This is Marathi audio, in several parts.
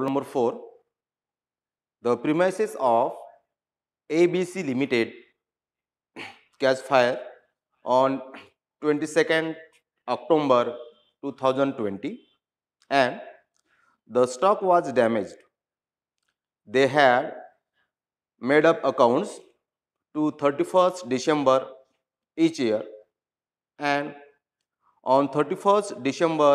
Rule number 4. The premises of ABC Limited catch fire on 22nd October 2020 and the stock was damaged. They had made up accounts to 31st December each year and on 31st December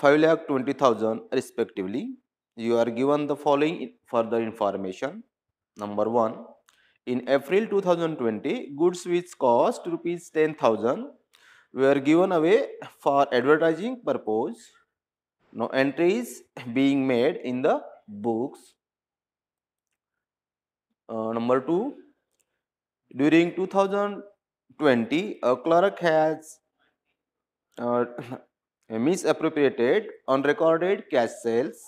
5 lakh 20,000 respectively. You are given the following further information. Number 1. In April 2020, goods which cost rupees 10,000 were given away for advertising purpose. No entries being made in the books. Uh, number 2. During 2020, a clerk has uh, misappropriated unrecorded cash sales,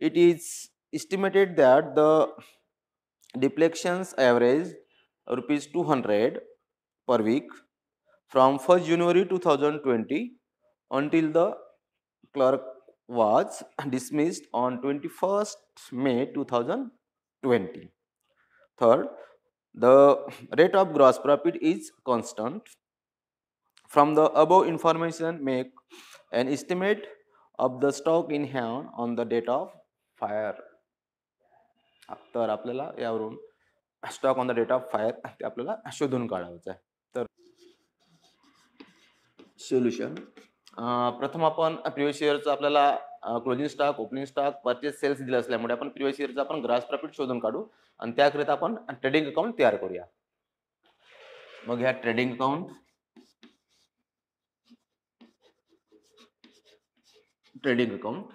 it is estimated that the deflections averaged rupees 200 per week from 1st January 2020 until the clerk was dismissed on 21st May 2020. Third, the rate of gross profit is constant From the above information, make an estimate of the stock in hand on the date of fire. तर आपल्याला यावरून stock on the date of fire ते आपल्याला शोधून काढायचं आहे तर सोल्युशन प्रथम आपण प्रिव्हियस इयरचं आपल्याला closing stock opening stock purchase sales दिले असल्यामुळे आपण प्रिव्हियस इयरचं आपण ग्रास प्रॉफिट शोधून काढू आणि त्याकरिता आपण ट्रेडिंग अकाउंट तयार करूया मग ह्या ट्रेडिंग अकाउंट ट्रेडिंग अकाउंट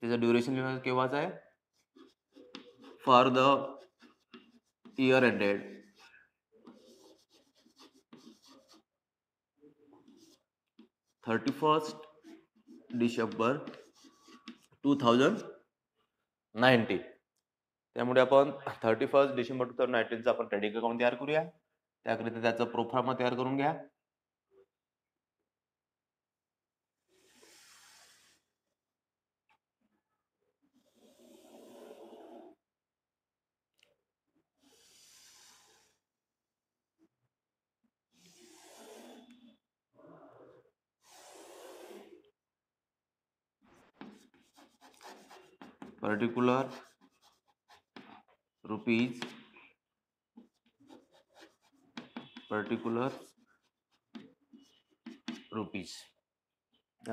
त्याचं ड्युरेशन केव्हाच आहे for the year ended thirty first December two thousand nineteen त्यामुळे आपण thirty first December two thousand नाईन्टीनचं आपण ट्रेडिंग अकाउंट तयार करूया त्याकरिता त्याचं प्रोफार्मा तयार करून घ्या पर्टिक्युलर रुपीज पर्टिक्युलर रुपीज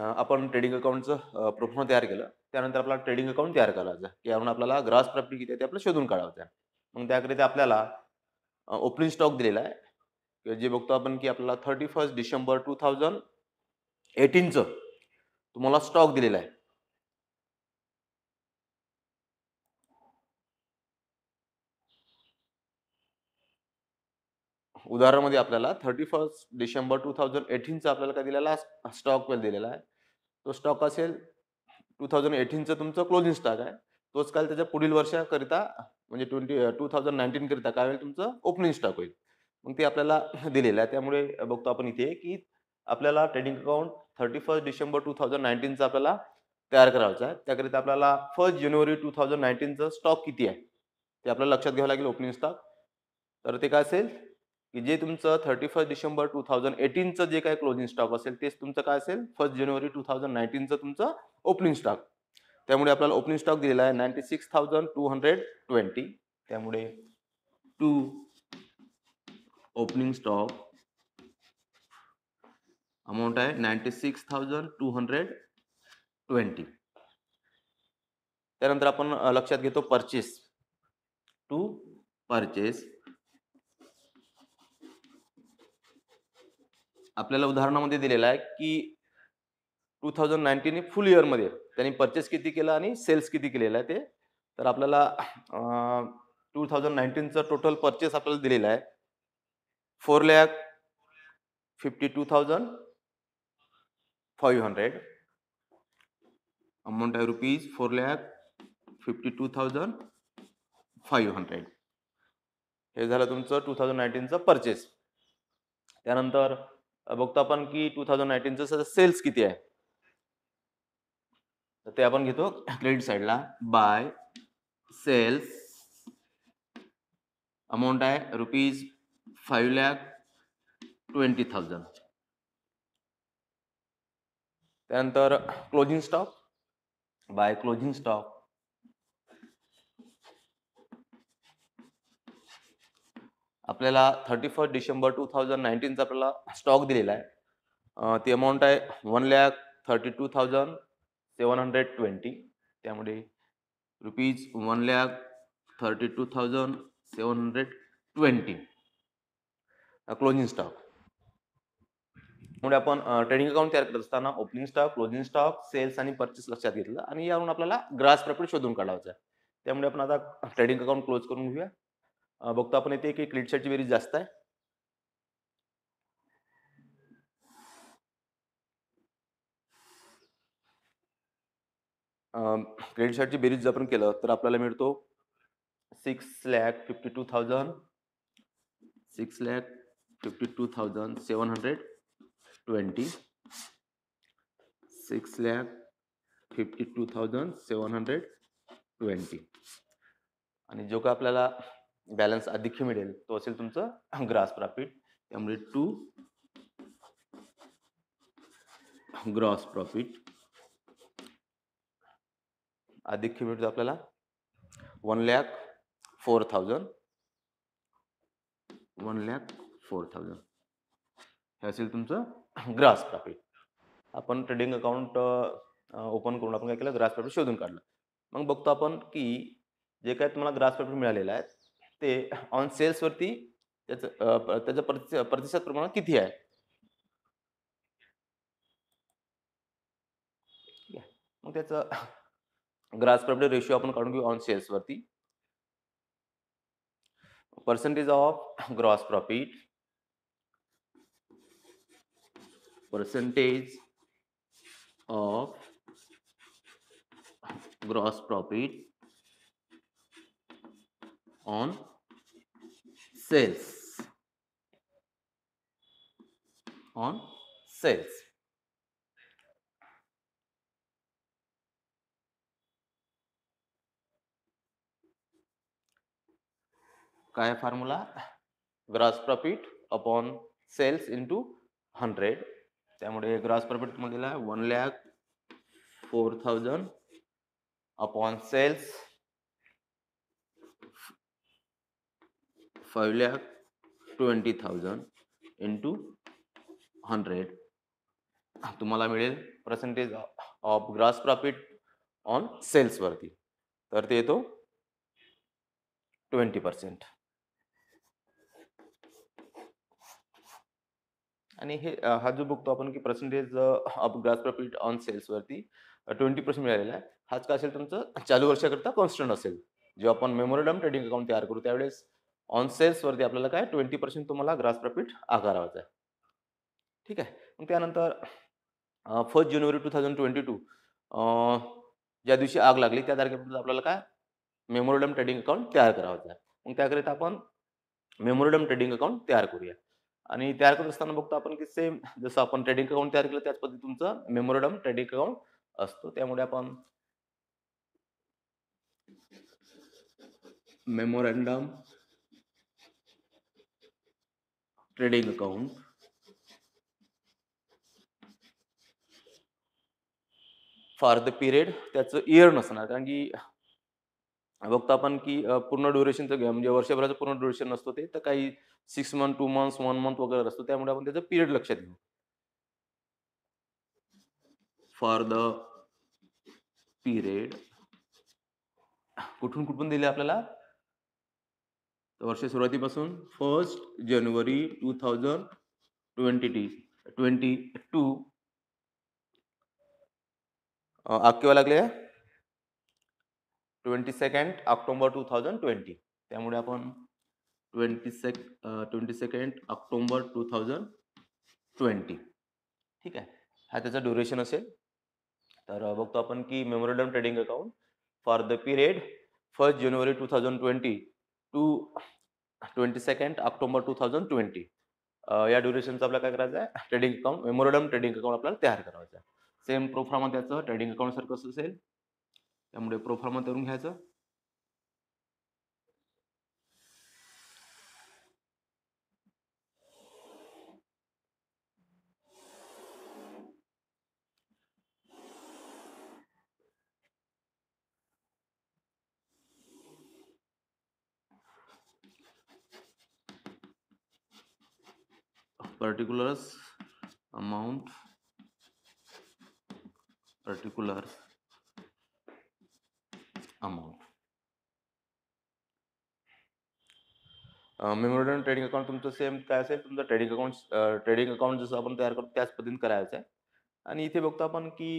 आपण ट्रेडिंग अकाउंटचं प्रोफॉर्म तयार केलं त्यानंतर आपला ट्रेडिंग अकाउंट तयार करायचं यावरून आपल्याला ग्रास प्रॉफिट किती आहे ते आपल्याला शोधून काढायचं आहे मग त्याकरिता आपल्याला ओपनिंग स्टॉक दिलेला आहे जे बघतो आपण की आपल्याला thirty first December two thousand एटीनचं तुम्हाला स्टॉक दिलेला आहे उदाहरणामध्ये आपल्याला thirty first December two thousand एटीनचा आपल्याला काय दिलेला स्टॉक वेल दिलेला आहे तो स्टॉक असेल टू थाउजंड एटीनचं तुमचं क्लोजिंग स्टॉक आहे तोच काल त्याच्या पुढील वर्षाकरिता म्हणजे ट्वेंटी टू थाउजंड नाईन्टीनकरिता काय होईल तुमचं ओपनिंग स्टॉक होईल मग ते आपल्याला दिलेलं आहे त्यामुळे बघतो आपण इथे की आपल्याला trading account thirty first December two thousand नाईन्टीनचा आपल्याला तयार करायचा आहे त्याकरिता आपल्याला फर्स्ट जानेवारी टू थाउजंड नाईन्टीनचं स्टॉक किती आहे ते आपल्याला लक्षात घ्यावं लागेल ओपनिंग स्टॉक तर ते काय असेल की जे तुमचं thirty first December two thousand एटीनचं जे काय क्लोजिंग स्टॉक असेल तेच तुमचं काय असेल फर्स्ट जानेवारी टू थाउजंड नाईन्टीनचं तुमचं ओपनिंग स्टॉक त्यामुळे आपल्याला ओपनिंग स्टॉक दिलेला आहे ninety six thousand two hundred twenty त्यामुळे टू ओपनिंग स्टॉक अमाऊंट आहे ninety six thousand two hundred twenty त्यानंतर आपण लक्षात घेतो परचेस टू परचेस आपल्याला उदाहरणामध्ये दिलेला आहे की टू थाउजंड नाईन्टीन फुल इयरमध्ये त्यांनी परचेस किती केला आणि सेल्स किती केलेलं आहे ते तर आपल्याला टू थाउजंड नाईन्टीनचं टोटल पर्चेस आपल्याला दिलेलं आहे four lakh fifty two thousand five hundred amount आहे rupees four lakh fifty two thousand five hundred हे झालं तुमचं टू थाउजंड नाईन्टीनचं परचेस त्यानंतर बघतो आपण की टू थाउजंड नाईन्टीनचं सेल्स किती आहे तर ते आपण घेतो क्रेडिट साईडला बाय सेल्स अमाऊंट आहे rupees five lakh twenty thousand त्यानंतर closing stock by closing stock आपल्याला thirty first December two thousand नाईन्टीनचा आपल्याला स्टॉक दिलेला आहे ती अमाऊंट आहे one lakh thirty two thousand seven hundred twenty त्यामुळे rupees one lakh thirty two thousand seven hundred twenty closing stock म्हणजे आपण ट्रेडिंग अकाउंट तयार करत असताना opening stock closing stock sales आणि परचेस लक्षात घेतलं आणि यावरून आपल्याला ग्रास प्रॉफिट शोधून काढायचं आहे त्यामुळे आपण आता ट्रेडिंग अकाउंट क्लोज करून घेऊया बघतो आपण येते की क्रेडिट क्लिटसॅटची बेरीज जास्त आहे क्रेडिट शार्टची बेरीज जर आपण केलं तर आपल्याला मिळतो six lakh fifty two thousand six lakh fifty two thousand seven hundred twenty six lakh fifty two thousand seven hundred twenty आणि जो का आपल्याला बॅलन्स अधिक मिळेल तो असेल तुमचं ग्रास प्रॉफिट त्यामुळे टू ग्रॉस प्रॉफिट अधिक मिळतो आपल्याला one lakh four thousand one lakh four thousand हे असेल तुमचं ग्रास प्रॉफिट आपण ट्रेडिंग अकाउंट ओपन करून आपण काय केलं ग्रास प्रॉफिट शोधून काढलं मग बघतो आपण की जे काय तुम्हाला ग्रास प्रॉफिट मिळालेलं आहे ते ऑन सेल्सवरती त्याचं त्याचं प्रतिसाद प्रमाण किती आहे मग त्याचं ग्रास प्रॉफिट रेशिओ आपण काढून घेऊ ऑन सेल्सवरती percentage of gross profit percentage of gross profit on sales on sales का है formula gross profit upon sales into hundred त्यामुळे ग्रॉस प्रॉफिट तुम्हाला है one lakh four thousand upon sales five lakh twenty thousand into hundred तुम्हाला मिळेल percentage of gross profit on सेल्सवरती तर ते येतो ट्वेंटी पर्सेंट आणि हे हा जो बघतो आपण की percentage of gross profit on सेल्सवरती ट्वेंटी पर्सेंट मिळालेला आहे हाच काय असेल तुमचं चालू वर्षाकरता कॉन्स्टंट असेल जेव्हा आपण मेमोरेंडम ट्रेडिंग अकाउंट तयार करू त्यावेळेस ऑन सेल्सवरती आपल्याला काय ट्वेंटी पर्सेंट तुम्हाला ग्रास प्रॉफिट आकारावायचा आहे ठीक आहे मग त्यानंतर first January two thousand twenty two ज्या दिवशी आग लागली त्या तारखेपर्यंत आपल्याला काय मेमोरियम ट्रेडिंग अकाउंट तयार करावायचं आहे मग त्याकरिता आपण मेमोरियम ट्रेडिंग अकाउंट तयार करूया आणि तयार करत असताना बघतो आपण की सेम जसं आपण ट्रेडिंग अकाउंट तयार केलं त्याच पद्धती तुमचं मेमोरियम ट्रेडिंग अकाउंट असतो त्यामुळे आपण memorandum trading account for the period त्याचं इयर नसणार कारण की बघतो आपण की पूर्ण ड्युरेशनचं म्हणजे वर्षभराचं पूर्ण ड्युरेशन नसतो ते तर काही six month two months one month वगैरे असतो त्यामुळे आपण त्याचं पिरियड लक्षात घेऊ फॉर द पिरियड कुठून कुठून दिले आपल्याला वर्ष सुरुवातीपासून first January two thousand twenty T twenty two आग केव्हा लागले twenty second October two thousand twenty त्यामुळे आपण twenty sec twenty second October two thousand twenty ठीक आहे हा त्याचा ड्युरेशन असेल तर बघतो आपण की memorandum trading account for the period first January two thousand twenty to twenty second October two thousand twenty या ड्युरेशनचं आपल्याला काय करायचं आहे trading account memorandum trading account आपल्याला तयार करायचं आहे सेम प्रोफॉर्मा त्याचं ट्रेडिंग अकाउंटसारखं कसं असेल त्यामुळे प्रोफॉर्मा करून घ्यायचं particulars amount particular amount memorandum trading account तुमचं सेम काय असेल तुमचं ट्रेडिंग अकाउंट ट्रेडिंग अकाउंट जसं आपण तयार करतो त्याच पद्धतीने करायचं आहे आणि इथे बघतो आपण की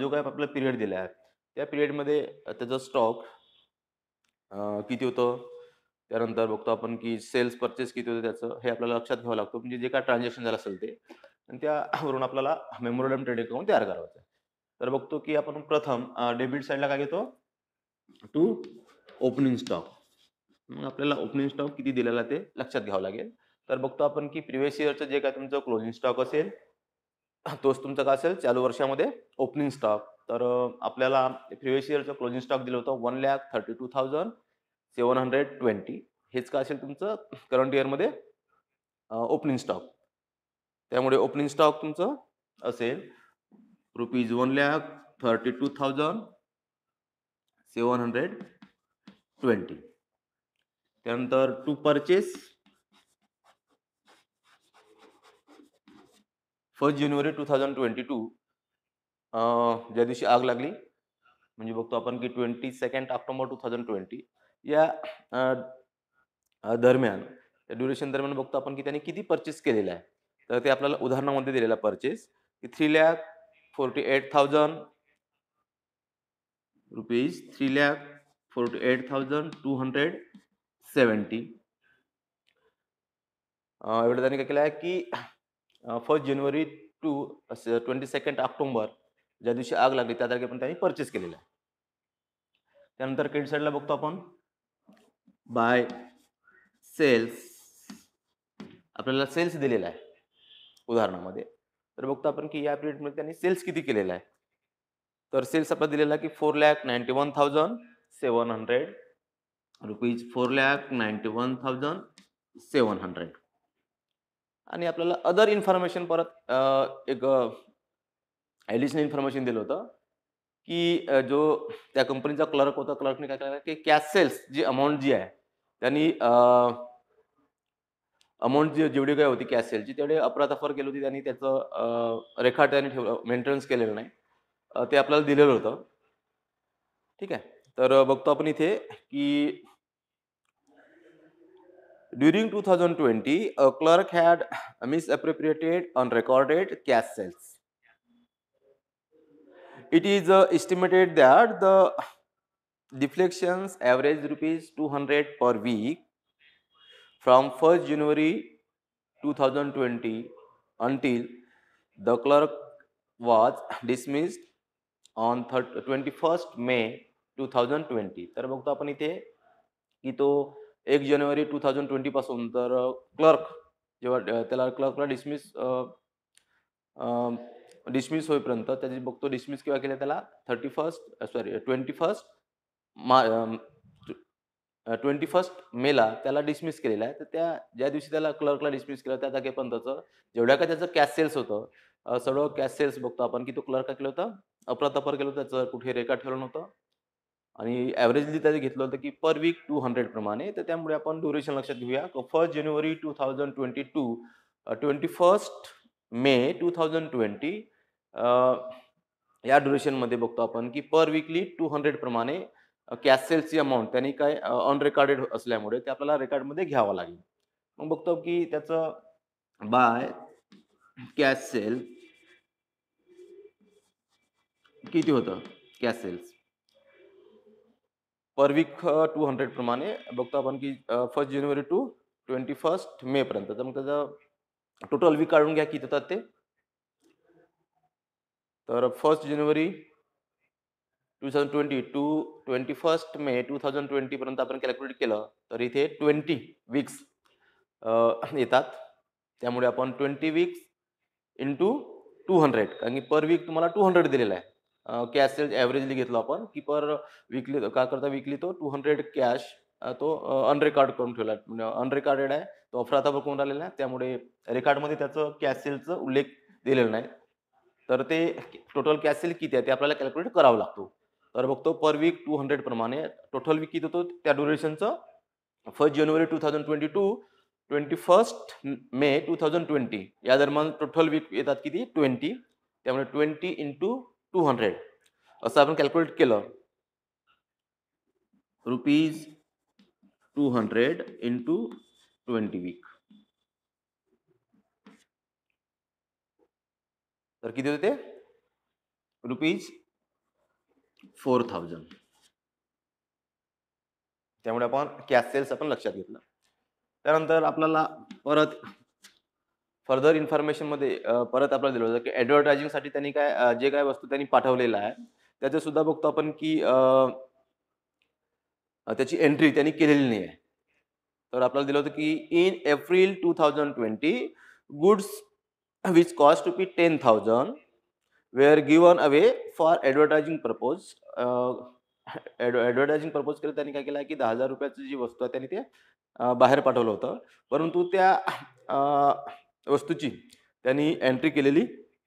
जो काय आपला पिरियड दिला आहे त्या पिरियडमध्ये त्याचा स्टॉक किती होतं त्यानंतर बघतो आपण की सेल्स परचेस किती होते त्याचं हे आपल्याला लक्षात घ्यावं लागतो म्हणजे जे काय ट्रान्झॅक्शन झालं असेल ते आणि त्यावरून आपल्याला मेमोरियम ट्रेडिंग अकाउंट तयार करायचं तर बघतो की आपण प्रथम डेबिट साईडला काय घेतो टू ओपनिंग स्टॉक मग आपल्याला ओपनिंग स्टॉक किती दिलेला ते लक्षात घ्यावं लागेल तर बघतो आपण की प्रिव्हियस इयरचं जे काय तुमचं क्लोजिंग स्टॉक असेल तोच तुमचा काय असेल चालू वर्षामध्ये ओपनिंग स्टॉक तर आपल्याला प्रिव्हियस इयरचं क्लोजिंग स्टॉक दिलं होतं one lakh thirty two thousand seven hundred twenty हेच का असेल तुमचं करंट इयरमध्ये ओपनिंग स्टॉक त्यामुळे ओपनिंग स्टॉक तुमचं असेल rupees one lakh thirty two thousand seven hundred twenty त्यानंतर to purchase first January two thousand twenty two ज्या दिवशी आग लागली म्हणजे बघतो आपण की twenty second October two thousand twenty या दरम्यान ड्युरेशन दरम्यान बघतो आपण की त्यांनी किती परचेस केलेला आहे तर ते आपल्याला उदाहरणामध्ये दिलेला परचेस की three lakh forty eight thousand rupees three lakh forty eight thousand two hundred seventy एवढं त्यांनी काय केलं आहे की first January to twenty second October ज्या दिवशी आग लागली त्या तारखेपर्यंत त्यांनी परचेस केलेला आहे त्यानंतर क्रेडिट साईडला बघतो आपण बाय सेल्स आपल्याला सेल्स दिलेला आहे उदाहरणामध्ये तर बघतो आपण की या पिरियडमध्ये त्यांनी सेल्स किती केलेला आहे तर सेल्स आपल्याला दिलेला की four lakh ninety one thousand seven hundred rupees four lakh ninety one thousand seven hundred आणि आपल्याला अदर इन्फॉर्मेशन परत एक ॲडिशनल इन्फॉर्मेशन दिलं होतं की जो त्या कंपनीचा क्लर्क होता क्लर्कने काय केलं की कॅश सेल्स जी अमाऊंट जी आहे त्यांनी अमाऊंट जी जेवढी काय होती कॅश सेलची तेवढे अफरातफर केली होती त्यांनी त्याचं रेखाट त्यांनी ठेवलं मेंटेनन्स केलेलं नाही ते आपल्याला दिलेलं होतं ठीक आहे तर बघतो आपण इथे की thousand 2020 a clerk had misappropriated unrecorded recorded cash sales it is estimated that the deflections average rupees 200 per week from 1st January 2020 until the clerk was dismissed on 21st May 2020 तर बघतो आपण इथे की तो एक जानेवारी टू थाउजंड ट्वेंटीपासून पासून तर क्लर्क जेव्हा त्याला क्लर्कला डिसमिस डिसमिस होईपर्यंत त्याची बघतो डिसमिस किंवा केलं त्याला thirty first sorry twenty first मा ट्वेंटी फर्स्ट मेला त्याला डिसमिस केलेला आहे तर त्या ज्या दिवशी त्याला क्लर्कला डिसमिस केलं त्या त्याचं जेवढ्या काय त्याचं कॅश सेल्स होतं सर्व कॅश सेल्स बघतो आपण की तो क्लर्क का केलं होतं अफरातफर केलं होतं त्याचं कुठे रेकॉर्ड ठेवलं नव्हतं आणि ॲव्हरेजली त्याचं घेतलं होतं की पर वीक टू हंड्रेड प्रमाणे तर त्यामुळे आपण ड्युरेशन लक्षात घेऊया first January two thousand twenty to twenty first May two thousand twenty या ड्युरेशनमध्ये बघतो आपण की पर वीकली टू हंड्रेड प्रमाणे सेल्सची अमाऊंट त्यांनी काय अनरेकॉर्डेड असल्यामुळे ते आपल्याला रेकॉर्डमध्ये घ्यावं लागेल मग बघतो की त्याचं बाय कॅश सेल किती होतं cash sales per week two hundred प्रमाणे बघतो आपण की first January to twenty first May पर्यंत तर मग त्याचं टोटल वीक काढून घ्या किती होतात ते तर first January two thousand twenty to twenty first May two thousand ट्वेंटीपर्यंत आपण कॅल्क्युलेट केलं तर इथे ट्वेंटी वीक्स येतात त्यामुळे आपण twenty weeks into two hundred कारण की पर वीक तुम्हाला टू हंड्रेड दिलेला आहे कॅश सेल्स ॲव्हरेजली घेतलो आपण की पर वीकली का करता वीकली तो टू हंड्रेड कॅश तो अनरेकॉर्ड करून ठेवला आहे म्हणजे अनरेकॉर्डेड आहे तो आता बघून राहिलेला आहे त्यामुळे रेकॉर्डमध्ये त्याचं कॅश सेलचं उल्लेख दिलेला नाही तर ते टोटल कॅश सेल किती आहे ते आपल्याला कॅल्क्युलेट करावं लागतो तर बघतो पर वीक टू हंड्रेड प्रमाणे टोटल वीक किती होतो त्या ड्युरेशनचं first January two thousand twenty to twenty first May two thousand twenty या दरम्यान टोटल वीक येतात किती ट्वेंटी त्यामुळे ट्वेंटी इंटू टू हंड्रेड असं आपण कॅल्क्युलेट केलं rupees two hundred into twenty week तर किती होते रुपीज फोर थाउजंड त्यामुळे आपण कॅश सेल्स आपण लक्षात घेतलं त्यानंतर आपल्याला परत फर्दर इन्फॉर्मेशनमध्ये परत आपल्याला दिलं होतं की साठी त्यांनी काय जे काय वस्तू त्यांनी पाठवलेलं आहे त्याचं सुद्धा बघतो आपण की त्याची एंट्री त्यांनी केलेली नाही आहे तर आपल्याला दिलं होतं की in April two thousand twenty goods which cost to be ten thousand were given away for advertising purpose. Uh, advertising propose करत त्यांनी काय केलं की दहा हजार रुपयाची जी वस्तू आहे त्यांनी ते बाहेर पाठवलं होतं परंतु त्या वस्तूची त्यांनी एंट्री केलेली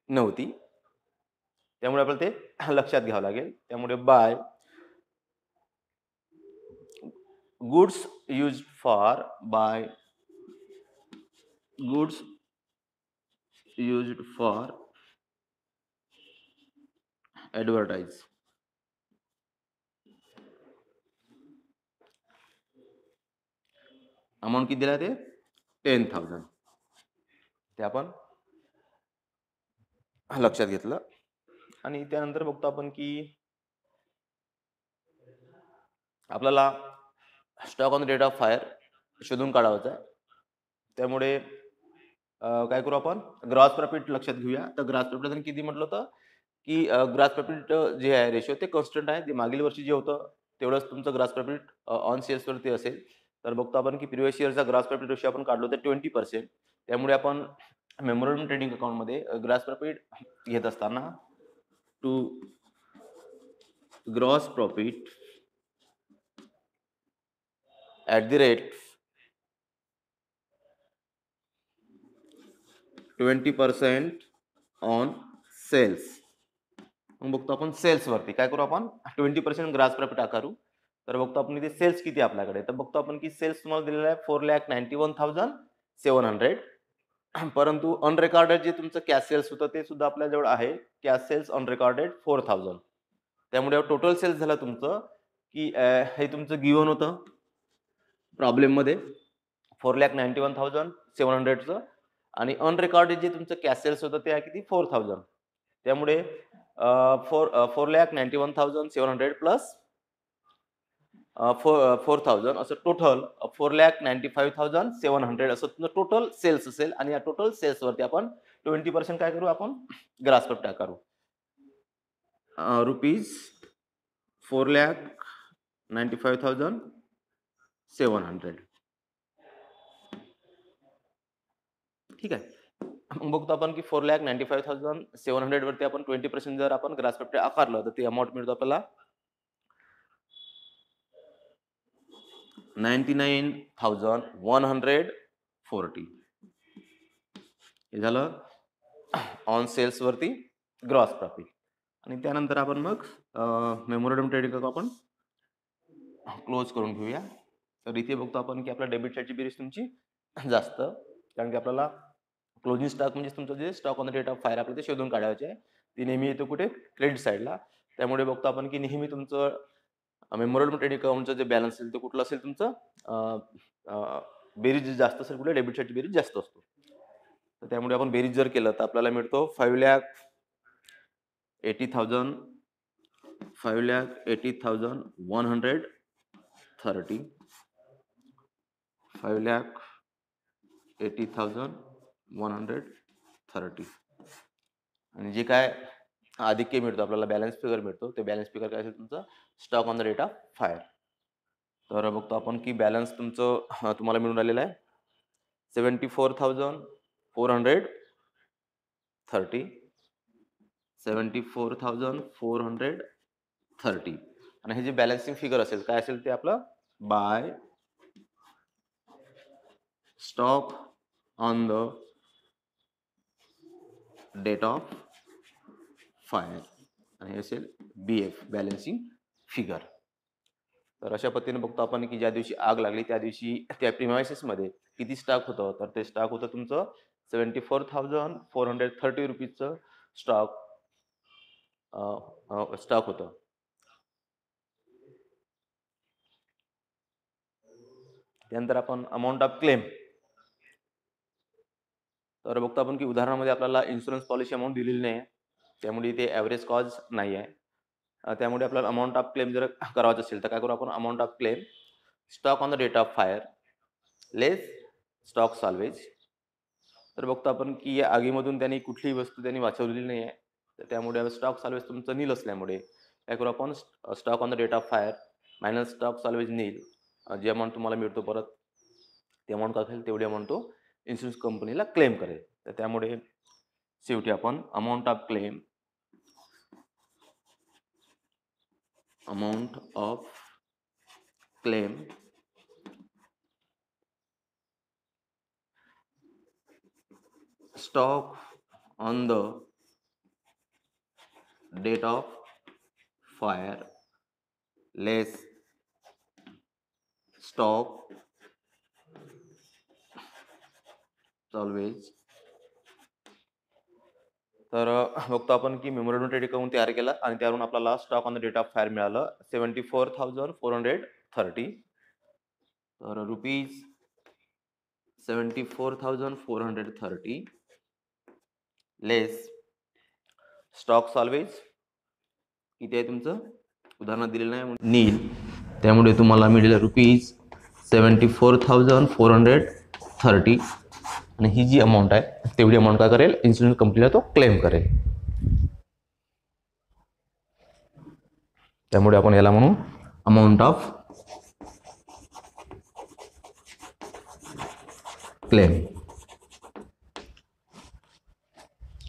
नव्हती त्यामुळे आपल्याला ते लक्षात घ्यावं लागेल त्यामुळे by goods use for by goods use for advertise amount किती दिला ते टेन थाउजंड ते आपण लक्षात घेतलं आणि त्यानंतर बघतो आपण की आपल्याला stock on date of fire शोधून काढायचा आहे त्यामुळे काय करू आपण ग्रॉस प्रॉफिट लक्षात घेऊया तर ग्रॉस प्रॉफिट किती म्हटलं होतं की ग्रास प्रॉफिट जे आहे रेशो ते कॉन्स्टंट आहे ते मागील वर्षी जे होतं तेवढंच तुमचं ग्रास प्रॉफिट ऑन सेल्सवरती असेल तर बघतो आपण की प्रिव्हियस इयरचा ग्रास प्रॉफिट रेशो आपण काढलो तर ट्वेंटी पर्सेंट त्यामुळे आपण मेमोरियम ट्रेडिंग अकाउंटमध्ये ग्रास प्रॉफिट घेत असताना to gross profit at the rate twenty percent on sales मग बघतो आपण सेल्सवरती काय करू आपण ट्वेंटी पर्सेंट ग्रास प्रॉफिट आकारू तर बघतो आपण इथे सेल्स किती आपल्याकडे तर बघतो आपण की सेल्स तुम्हाला दिलेला आहे four lakh ninety one thousand seven hundred परंतु अनरेकॉर्डेड जे तुमचं कॅश सेल्स होतं ते सुद्धा आपल्याजवळ आहे cash sales unrecorded four thousand त्यामुळे टोटल सेल्स झालं तुमचं की हे तुमचं गिवन होतं प्रॉब्लेममध्ये four lakh ninety one thousand seven हंड्रेडचं आणि अनरेकॉर्डेड जे तुमचं कॅश सेल्स होतं ते आहे किती फोर थाउजंड त्यामुळे four four lakh ninety one thousand seven hundred plus four four thousand असं total four lakh ninety five thousand seven hundred असं तुमचं टोटल सेल्स असेल आणि या टोटल सेल्सवरती आपण ट्वेंटी पर्सेंट काय करू आपण ग्रास करू करू rupees four lakh ninety five thousand seven hundred ठीक आहे मग बघतो आपण की four lakh ninety five thousand seven hundred वरती आपण ट्वेंटी पर्सेंट जर आपण ग्रास पेपर आकारलं तर ते अमाऊंट मिळतो आपल्याला ninety nine thousand one hundred forty हे झालं ऑन सेल्स वरती ग्रॉस प्रॉफिट आणि त्यानंतर आपण मग मेमोरेडम ट्रेडिंग आपण क्लोज करून घेऊया तर इथे बघतो आपण की आपल्या डेबिट साईडची बिरीज तुमची जास्त कारण की आपल्याला क्लोजिंग स्टॉक म्हणजे तुमचं जे stock on the rate of fire आपलं ते शोधून काढायचे आहे ती नेहमी येतो कुठे क्रेडिट साईडला त्यामुळे बघतो आपण की नेहमी तुमचं मेमोरियल ट्रेड अकाउंटचं जे बॅलन्स असेल ते कुठलं असेल तुमचं बेरीज जास्त असेल कुठे डेबिट साईडची बेरीज जास्त असतो तर त्यामुळे आपण बेरीज जर केलं तर आपल्याला मिळतो five lakh eighty thousand five lakh eighty thousand one hundred thirty five lakh eighty thousand one hundred thirty आणि जे काय आधिक्य मिळतो आपल्याला बॅलन्स फिगर मिळतो ते बॅलन्स फिगर काय असेल तुमचा stock on the rate of fire तर बघतो आपण की बॅलन्स तुमचं तुम्हाला मिळून आलेलं आहे seventy four thousand four hundred thirty seventy four thousand four hundred thirty आणि हे जे बॅलन्सिंग फिगर असेल काय असेल ते आपलं by stock on the date of fire आणि असेल बी एफ बॅलन्सिंग फिगर तर अशा पद्धतीने बघतो आपण की ज्या दिवशी आग लागली त्या दिवशी त्या प्रिमायसेसमध्ये किती स्टॉक होतं तर ते स्टॉक होतं तुमचं seventy four thousand four hundred thirty रुपीजचं स्टॉक स्टॉक होतं त्यानंतर आपण अमाऊंट ऑफ क्लेम तर बघतो आपण की उदाहरणामध्ये आपल्याला इन्शुरन्स पॉलिसी अमाऊंट दिलेली नाही आहे त्यामुळे इथे ॲव्हरेज कॉज नाही आहे त्यामुळे आपल्याला अमाऊंट ऑफ क्लेम जर करायचं असेल तर काय करू आपण amount of claim stock on the date of fire less stock salvage तर बघतो आपण की या आगीमधून त्यांनी कुठलीही वस्तू त्यांनी वाचवलेली नाही आहे तर त्यामुळे स्टॉक सॉल्वेज तुमचं नील असल्यामुळे काय करू आपण stock on the date of fire minus stock salvage nil जी अमाऊंट तुम्हाला मिळतो परत ते अमाऊंट असेल तेवढी अमाऊंट तो इन्शुरन्स कंपनीला क्लेम करेल तर त्यामुळे शेवटी आपण amount of claim amount of claim stock on the date of fire less stock always तर बघतो आपण की मेमोरियल ट्रेड अकाउंट तयार केला आणि त्यावरून आपल्याला stock on the date of fire मिळालं seventy four thousand four hundred thirty तर rupees seventy four thousand four hundred thirty less stocks always किती आहे तुमचं उदाहरण दिलेलं आहे नील त्यामुळे तुम्हाला मिळेल rupees seventy four thousand four hundred thirty ही जी अमाऊंट आहे तेवढी अमाऊंट काय करेल इन्शुरन्स कंपनीला तो क्लेम करेल त्यामुळे आपण याला म्हणू ऑफ क्लेम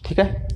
ठीक है